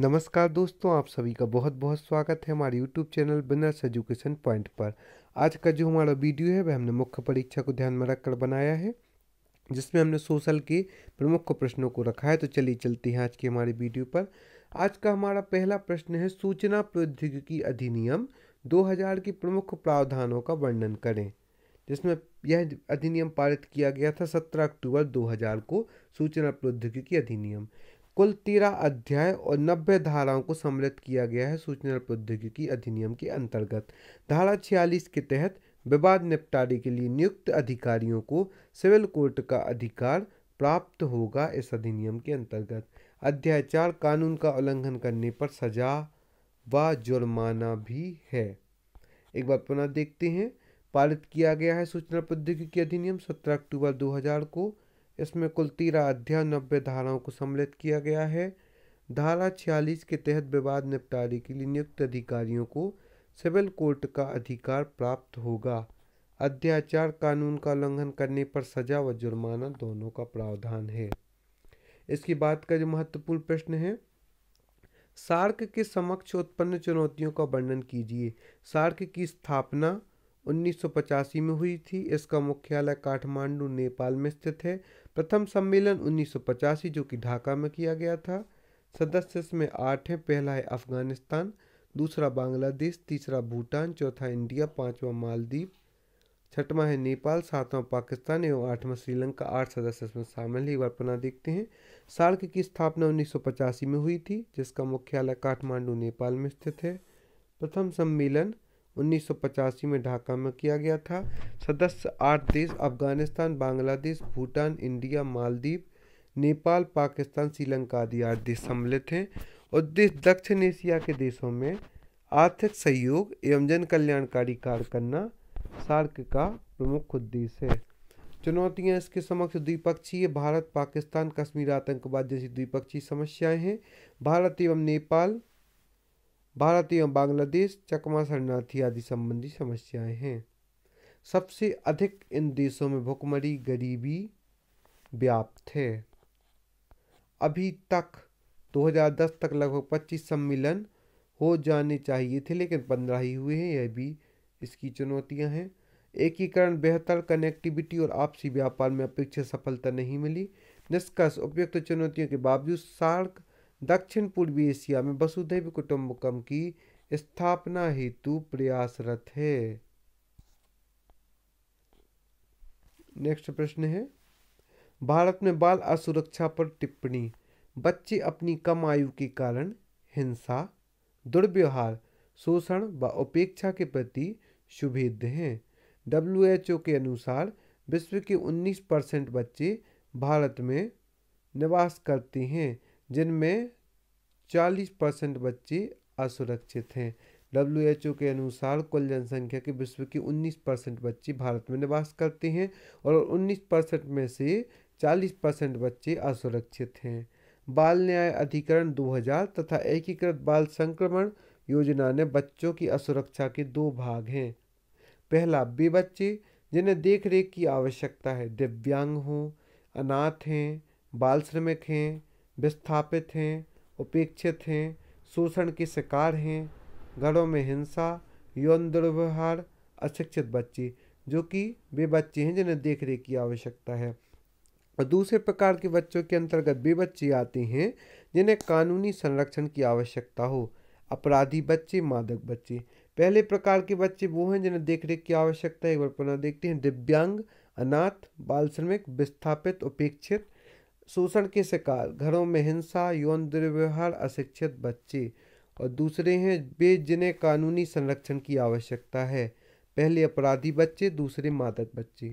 नमस्कार दोस्तों आप सभी का बहुत बहुत स्वागत है हमारे यूट्यूब चैनल बिनर्स एजुकेशन पॉइंट पर आज का जो हमारा वीडियो है वह हमने मुख्य परीक्षा को ध्यान में रखकर बनाया है जिसमें हमने सोशल के प्रमुख प्रश्नों को रखा है तो चलिए चलते हैं आज की हमारी वीडियो पर आज का हमारा पहला प्रश्न है सूचना प्रौद्योगिकी अधिनियम दो के प्रमुख प्रावधानों का वर्णन करें जिसमें यह अधिनियम पारित किया गया था सत्रह अक्टूबर दो को सूचना प्रौद्योगिकी अधिनियम कुल तेरह अध्याय और नब्बे धाराओं को सम्मिलित किया गया है सूचना प्रौद्योगिकी अधिनियम के अंतर्गत धारा छियालीस के तहत विवाद निपटारे के लिए नियुक्त अधिकारियों को सिविल कोर्ट का अधिकार प्राप्त होगा इस अधिनियम के अंतर्गत अध्याय चार कानून का उल्लंघन करने पर सजा व जुर्माना भी है एक बार पुनः देखते हैं पारित किया गया है सूचना प्रौद्योगिकी अधिनियम सत्रह अक्टूबर 2000 को इसमें कुल तेरह अध्याय नब्बे धाराओं को सम्मिलित किया गया है धारा छियालीस के तहत विवाद निपटारे के लिए नियुक्त अधिकारियों को सिविल कोर्ट का अधिकार प्राप्त होगा अध्याचार कानून का उल्लंघन करने पर सजा व जुर्माना दोनों का प्रावधान है इसकी बात का जो महत्वपूर्ण प्रश्न है सार्क के समक्ष उत्पन्न चुनौतियों का वर्णन कीजिए सार्क की स्थापना 1985 में हुई थी इसका मुख्यालय काठमांडू नेपाल में स्थित है प्रथम सम्मेलन 1985 जो कि ढाका में किया गया था सदस्य इसमें आठ हैं पहला है अफगानिस्तान दूसरा बांग्लादेश तीसरा भूटान चौथा इंडिया पांचवा मालदीव छठवां है नेपाल सातवां पाकिस्तान एवं आठवां श्रीलंका आठ सदस्य इसमें शामिल है एक बार पुनः देखते हैं सार्क की स्थापना उन्नीस में हुई थी जिसका मुख्यालय काठमांडू नेपाल में स्थित है प्रथम सम्मेलन 1985 में ढाका में किया गया था सदस्य आठ देश अफगानिस्तान बांग्लादेश भूटान इंडिया मालदीव नेपाल पाकिस्तान श्रीलंका आदि आठ देश सम्मिलित हैं उद्देश्य दक्षिण एशिया के देशों में आर्थिक सहयोग एवं जन कल्याणकारी कार्य करना सार्क का प्रमुख उद्देश्य है चुनौतियां इसके समक्ष द्विपक्षीय भारत पाकिस्तान कश्मीर आतंकवाद जैसी द्विपक्षीय समस्याएं हैं भारत एवं नेपाल भारत एवं बांग्लादेश चकमा शरणार्थी आदि संबंधी समस्याएं हैं सबसे अधिक इन देशों में भुखमरी गरीबी व्याप्त है अभी तक 2010 तक लगभग 25 सम्मेलन हो जाने चाहिए थे लेकिन 15 ही हुए हैं यह भी इसकी चुनौतियां हैं एकीकरण बेहतर कनेक्टिविटी और आपसी व्यापार में अपेक्षित सफलता नहीं मिली निष्कर्ष उपयुक्त चुनौतियों के बावजूद सार्क दक्षिण पूर्वी एशिया में वसुधैव कुटुम्बकम की स्थापना हेतु प्रयासरत है नेक्स्ट प्रश्न है भारत में बाल असुरक्षा पर टिप्पणी बच्चे अपनी कम आयु के कारण हिंसा दुर्व्यवहार शोषण व उपेक्षा के प्रति शुभेद हैं डब्ल्यू के अनुसार विश्व के 19 परसेंट बच्चे भारत में निवास करते हैं जिनमें 40 परसेंट बच्चे असुरक्षित हैं डब्ल्यू के अनुसार कुल जनसंख्या के विश्व के 19 परसेंट बच्चे भारत में निवास करते हैं और 19 परसेंट में से 40 परसेंट बच्चे असुरक्षित हैं बाल न्याय अधिकरण 2000 तथा एकीकृत बाल संक्रमण योजना ने बच्चों की असुरक्षा के दो भाग हैं पहला बे बच्चे जिन्हें देख रेख की आवश्यकता है दिव्यांग हों अनाथ हैं बाल श्रमिक हैं विस्थापित हैं उपेक्षित हैं शोषण के शिकार हैं घरों में हिंसा यौन दुर्व्यवहार अशिक्षित बच्चे जो कि वे बच्चे हैं जिन्हें देख रेख की आवश्यकता है और दूसरे प्रकार के बच्चों के अंतर्गत वे बच्चे आते हैं जिन्हें कानूनी संरक्षण की आवश्यकता हो अपराधी बच्चे मादक बच्चे पहले प्रकार के बच्चे वो हैं जिन्हें देख रेख की आवश्यकता है एक बार पुनः देखते हैं दिव्यांग अनाथ बाल श्रमिक विस्थापित उपेक्षित शोषण के शिकार घरों में हिंसा यौन दुर्व्यवहार अशिक्षित बच्चे और दूसरे हैं वे जिन्हें कानूनी संरक्षण की आवश्यकता है पहले अपराधी बच्चे दूसरे मादक बच्चे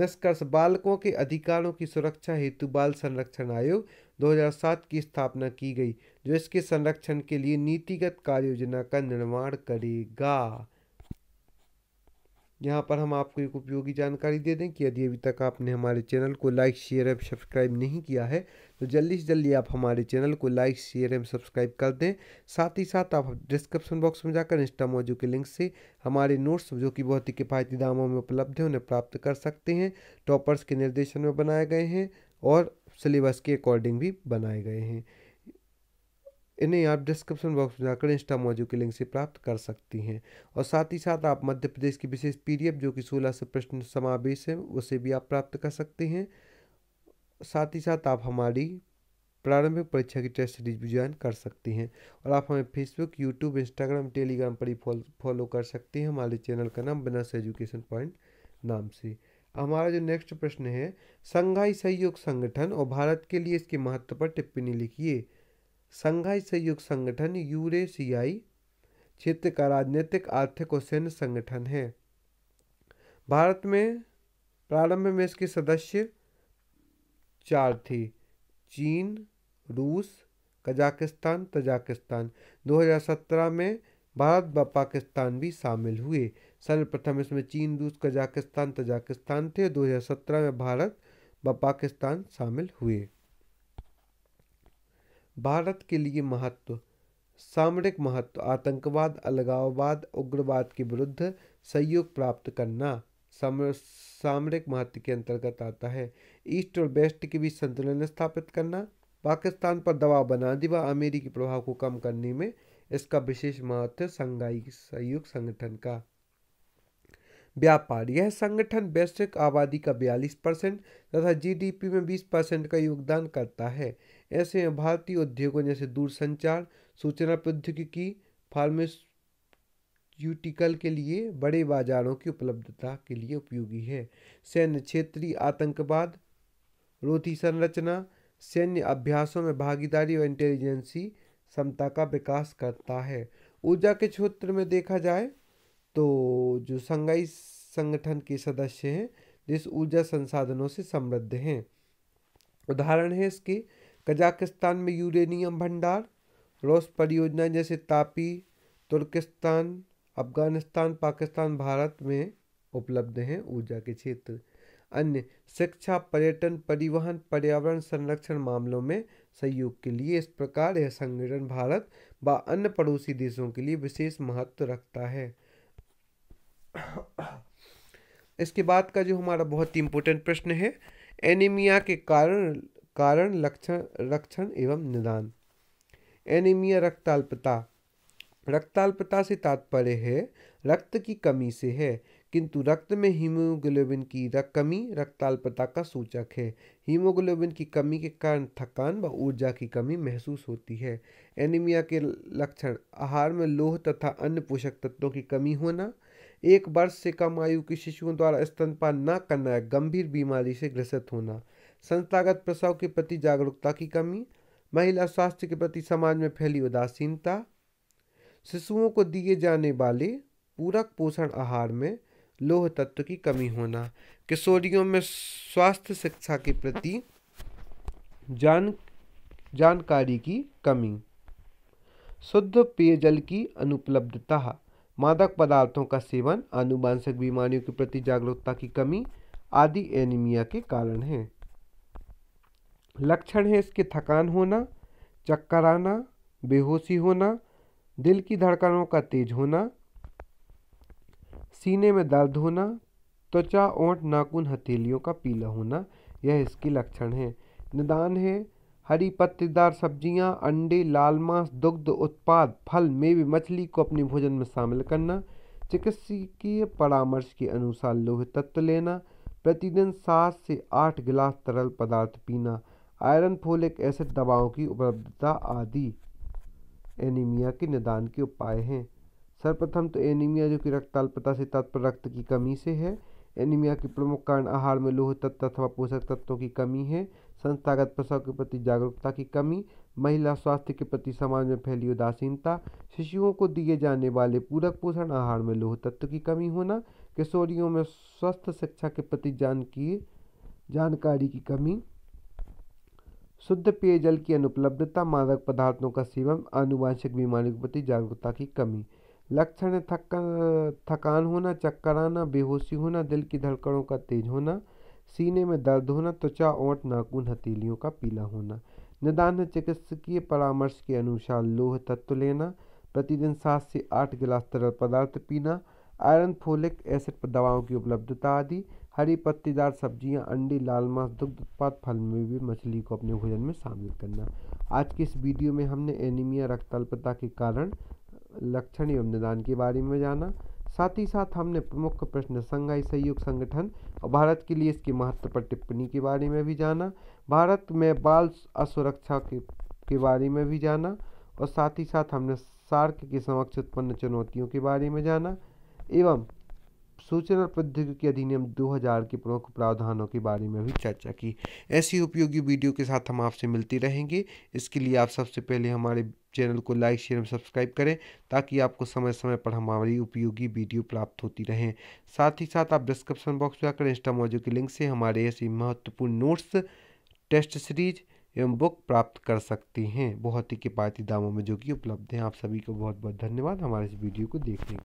निष्कर्ष बालकों के अधिकारों की सुरक्षा हेतु बाल संरक्षण आयोग 2007 की स्थापना की गई जो इसके संरक्षण के लिए नीतिगत कार्य योजना का निर्माण करेगा यहाँ पर हम आपको एक उपयोगी जानकारी दे दें कि यदि अभी तक आपने हमारे चैनल को लाइक शेयर एवं सब्सक्राइब नहीं किया है तो जल्दी से जल्दी आप हमारे चैनल को लाइक शेयर एवं सब्सक्राइब कर दें साथ ही साथ आप डिस्क्रिप्शन बॉक्स में जाकर इंस्टा मौजू के लिंक से हमारे नोट्स जो कि बहुत ही किफ़ायती दामों में उपलब्ध हैं उन्हें प्राप्त कर सकते हैं टॉपर्स के निर्देशन में बनाए गए हैं और सिलेबस के अकॉर्डिंग भी बनाए गए हैं इन्हें आप डिस्क्रिप्शन बॉक्स में जाकर इंस्टा मौजू के लिंक से प्राप्त कर सकती हैं और साथ ही साथ आप मध्य प्रदेश की विशेष पी जो कि सोलह से प्रश्न समावेश है उसे भी आप प्राप्त कर सकते हैं साथ ही साथ आप हमारी प्रारंभिक परीक्षा की टेस्ट सीरीज भी ज्वाइन कर सकते हैं और आप हमें फेसबुक यूट्यूब इंस्टाग्राम टेलीग्राम पर ही फॉलो कर सकते हैं हमारे चैनल का नाम बनास एजुकेशन पॉइंट नाम से हमारा जो नेक्स्ट प्रश्न है संघाई सहयोग संगठन और भारत के लिए इसके महत्व पर टिप्पणी लिखिए संघाई सहयोग संगठन यूरेशियाई क्षेत्र का राजनीतिक आर्थिक और सैन्य संगठन है भारत में प्रारंभ में इसके सदस्य चार थी चीन रूस कजाकिस्तान तजाकिस्तान 2017 में भारत व पाकिस्तान भी शामिल हुए सर्वप्रथम इसमें चीन रूस कजाकिस्तान तजाकिस्तान थे 2017 में भारत व पाकिस्तान शामिल हुए भारत के लिए महत्व सामरिक महत्व आतंकवाद अलगाववाद उग्रवाद के विरुद्ध सहयोग प्राप्त करना सामरिक महत्व के अंतर्गत आता है ईस्ट और वेस्ट के बीच संतुलन स्थापित करना पाकिस्तान पर दबाव बनाने व अमेरिकी प्रभाव को कम करने में इसका विशेष महत्व संघाई सहयोग संगठन का व्यापार यह संगठन वैश्विक आबादी का 42 परसेंट तथा जीडीपी में 20 परसेंट का योगदान करता है ऐसे में भारतीय उद्योगों जैसे दूरसंचार सूचना प्रौद्योगिकी फार्मास्यूटिकल के लिए बड़े बाजारों की उपलब्धता के लिए उपयोगी है सैन्य क्षेत्रीय आतंकवाद रोधी संरचना सैन्य अभ्यासों में भागीदारी और इंटेलिजेंसी क्षमता का विकास करता है ऊर्जा के क्षेत्र में देखा जाए तो जो संघाई संगठन के सदस्य हैं जिस ऊर्जा संसाधनों से समृद्ध हैं उदाहरण है इसके कजाकिस्तान में यूरेनियम भंडार रोस परियोजना जैसे तापी तुर्किस्तान अफगानिस्तान पाकिस्तान भारत में उपलब्ध हैं ऊर्जा के क्षेत्र अन्य शिक्षा पर्यटन परिवहन पर्यावरण संरक्षण मामलों में सहयोग के लिए इस प्रकार यह संगठन भारत व अन्य पड़ोसी देशों के लिए विशेष महत्व रखता है इसके बाद का जो हमारा बहुत ही इम्पोर्टेंट प्रश्न है एनीमिया के कारण कारण लक्षण रक्षण एवं निदान एनीमिया रक्ताल्पता रक्ताल्पता से तात्पर्य है रक्त की कमी से है किंतु रक्त में हीमोग्लोबिन की रक कमी रक्ताल्पता का सूचक है हीमोग्लोबिन की कमी के कारण थकान व ऊर्जा की कमी महसूस होती है एनीमिया के लक्षण आहार में लोह तथा अन्य पोषक तत्वों की कमी होना एक वर्ष से कम आयु के शिशुओं द्वारा स्तनपान न करना या गंभीर बीमारी से ग्रसित होना संस्थागत प्रसव के प्रति जागरूकता की कमी महिला स्वास्थ्य के प्रति समाज में फैली उदासीनता शिशुओं को दिए जाने वाले पूरक पोषण आहार में लोह तत्व की कमी होना किशोरियों में स्वास्थ्य शिक्षा के प्रति जान जानकारी की कमी शुद्ध पेयजल की अनुपलब्धता मादक पदार्थों का सेवन आनुवांशिक बीमारियों के प्रति जागरूकता की कमी आदि एनीमिया के कारण हैं लक्षण है इसके थकान होना चक्कर आना बेहोशी होना दिल की धड़कनों का तेज होना सीने में दर्द होना त्वचा ओंठ नाखून हथेलियों का पीला होना यह इसके लक्षण है निदान है हरी पत्तेदार सब्जियां अंडे लाल मांस दुग्ध उत्पाद फल मेवे मछली को अपने भोजन में शामिल करना चिकित्सकीय परामर्श के अनुसार लोह तत्व लेना प्रतिदिन सात से आठ गिलास तरल पदार्थ पीना आयरन फोलिक एसिड दवाओं की उपलब्धता आदि एनीमिया के निदान के उपाय हैं सर्वप्रथम तो एनीमिया जो कि रक्त अल्पता से तत्पर रक्त की कमी से है एनीमिया के प्रमुख कारण आहार में लोह तत्व अथवा पोषक तत्वों की कमी है संस्थागत प्रसव के प्रति जागरूकता की कमी महिला स्वास्थ्य के प्रति समाज में फैली उदासीनता शिशुओं को दिए जाने वाले पूरक पोषण आहार में लोह तत्व की कमी होना किशोरियों में स्वस्थ शिक्षा के प्रति जान की जानकारी की कमी शुद्ध पेयजल की अनुपलब्धता मादक पदार्थों का सेवन आनुवांशिक बीमारियों के प्रति जागरूकता की कमी लक्षण थकान होना चक्कर आना बेहोशी होना दिल की धड़कनों का तेज होना सीने में दर्द होना त्वचा ओट नाखून हथेलियों का पीला होना निदान चिकित्सकीय परामर्श के अनुसार लोह तत्व लेना प्रतिदिन सात से आठ गिलास तरल पदार्थ पीना आयरन फोलिक एसिड दवाओं की उपलब्धता आदि हरी पत्तीदार सब्जियां अंडे लाल मांस दुग्ध उत्पाद फल में भी मछली को अपने भोजन में शामिल करना आज के इस वीडियो में हमने एनीमिया अल्पता के कारण लक्षण एवं निदान के बारे में जाना साथ ही साथ हमने प्रमुख प्रश्न संघाई सहयोग संगठन और भारत के लिए इसके महत्व पर टिप्पणी के बारे में भी जाना भारत में बाल असुरक्षा के के बारे में भी जाना और साथ ही साथ हमने सार्क के समक्ष उत्पन्न चुनौतियों के बारे में जाना एवं सूचना प्रौद्योगिकी अधिनियम 2000 के प्रमुख प्रावधानों के बारे में भी चर्चा की ऐसी उपयोगी वीडियो के साथ हम आपसे मिलती रहेंगे इसके लिए आप सबसे पहले हमारे चैनल को लाइक शेयर और सब्सक्राइब करें ताकि आपको समय समय पर हमारी उपयोगी वीडियो प्राप्त होती रहें साथ ही साथ आप डिस्क्रिप्शन बॉक्स में आकर इंस्टा मौजूद के लिंक से हमारे ऐसी महत्वपूर्ण नोट्स टेस्ट सीरीज एवं बुक प्राप्त कर सकती हैं बहुत ही किफ़ायती दामों में जो कि उपलब्ध हैं आप सभी को बहुत बहुत धन्यवाद हमारे इस वीडियो को देखने